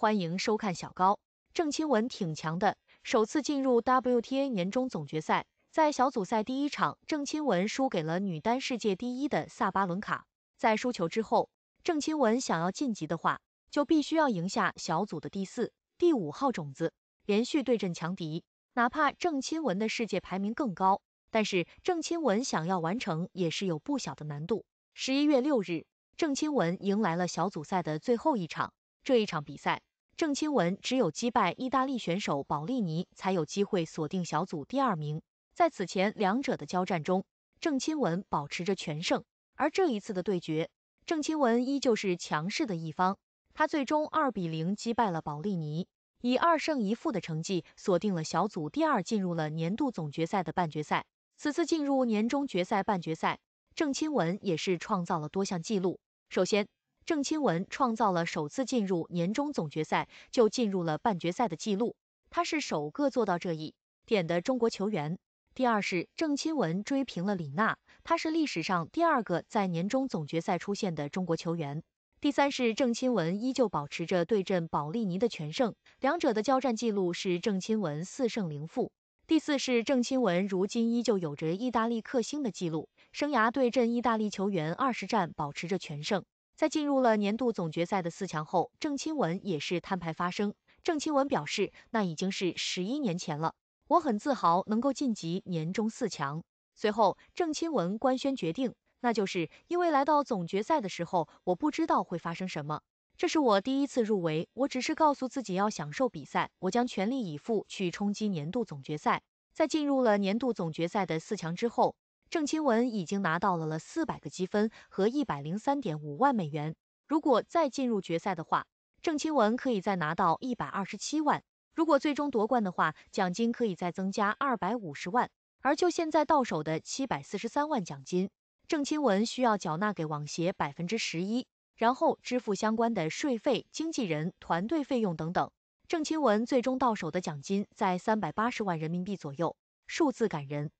欢迎收看小高。郑钦文挺强的，首次进入 WTA 年终总决赛，在小组赛第一场，郑钦文输给了女单世界第一的萨巴伦卡。在输球之后，郑钦文想要晋级的话，就必须要赢下小组的第四、第五号种子，连续对阵强敌。哪怕郑钦文的世界排名更高，但是郑钦文想要完成也是有不小的难度。十一月六日，郑钦文迎来了小组赛的最后一场，这一场比赛。郑钦文只有击败意大利选手保利尼，才有机会锁定小组第二名。在此前两者的交战中，郑钦文保持着全胜，而这一次的对决，郑钦文依旧是强势的一方。他最终二比零击败了保利尼，以二胜一负的成绩锁定了小组第二，进入了年度总决赛的半决赛。此次进入年终决赛半决赛，郑钦文也是创造了多项纪录。首先，郑钦文创造了首次进入年终总决赛就进入了半决赛的记录，他是首个做到这一点的中国球员。第二是郑钦文追平了李娜，她是历史上第二个在年终总决赛出现的中国球员。第三是郑钦文依旧保持着对阵保利尼的全胜，两者的交战记录是郑钦文四胜零负。第四是郑钦文如今依旧有着意大利克星的记录，生涯对阵意大利球员二十战保持着全胜。在进入了年度总决赛的四强后，郑钦文也是摊牌发声。郑钦文表示，那已经是十一年前了，我很自豪能够晋级年终四强。随后，郑钦文官宣决定，那就是因为来到总决赛的时候，我不知道会发生什么。这是我第一次入围，我只是告诉自己要享受比赛，我将全力以赴去冲击年度总决赛。在进入了年度总决赛的四强之后。郑钦文已经拿到了了四百个积分和一百零三点五万美元。如果再进入决赛的话，郑钦文可以再拿到一百二十七万。如果最终夺冠的话，奖金可以再增加二百五十万。而就现在到手的七百四十三万奖金，郑钦文需要缴纳给网协百分之十一，然后支付相关的税费、经纪人、团队费用等等。郑钦文最终到手的奖金在三百八十万人民币左右，数字感人。